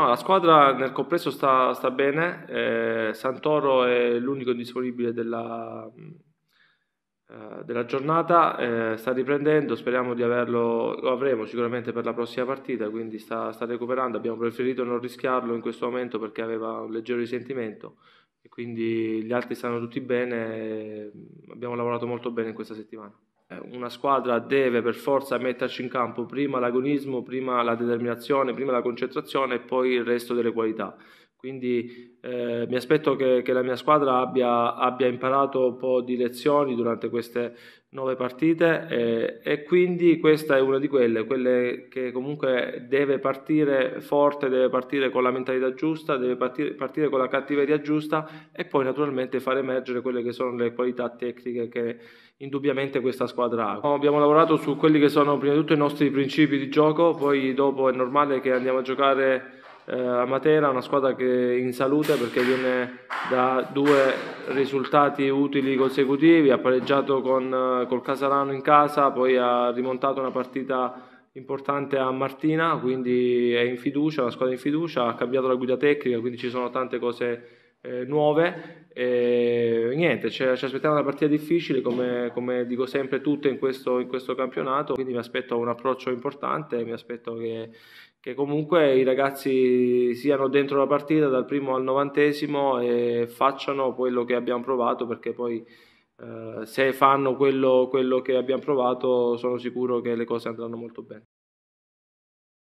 No, la squadra nel complesso sta, sta bene, eh, Santoro è l'unico disponibile della, eh, della giornata, eh, sta riprendendo, speriamo di averlo, lo avremo sicuramente per la prossima partita, quindi sta, sta, recuperando, abbiamo preferito non rischiarlo in questo momento perché aveva un leggero risentimento e quindi gli altri stanno tutti bene, abbiamo lavorato molto bene in questa settimana. Eh, una squadra deve per forza metterci in campo prima l'agonismo, prima la determinazione, prima la concentrazione e poi il resto delle qualità. Quindi eh, mi aspetto che, che, la mia squadra abbia, abbia, imparato un po' di lezioni durante queste nove partite eh, e quindi questa è una di quelle, quelle che comunque deve partire forte, deve partire con la mentalità giusta, deve partire, partire con la cattiveria giusta e poi naturalmente far emergere quelle che sono le qualità tecniche che indubbiamente questa squadra ha. Abbiamo lavorato su quelli che sono prima di tutto i nostri principi di gioco, poi dopo è normale che andiamo a giocare eh, a Matera, una squadra che è in salute perché viene da due risultati utili consecutivi, ha pareggiato con, eh, col Casalano in casa, poi ha rimontato una partita importante a Martina, quindi è in fiducia, la squadra in fiducia, ha cambiato la guida tecnica, quindi ci sono tante cose eh, nuove. E eh, niente, ci, ci aspettiamo una partita difficile come, come dico sempre tutte in questo, in questo, campionato, quindi mi aspetto un approccio importante, mi aspetto che, che comunque i ragazzi siano dentro la partita dal primo al novantesimo e facciano quello che abbiamo provato perché poi eh, se fanno quello, quello che abbiamo provato sono sicuro che le cose andranno molto bene.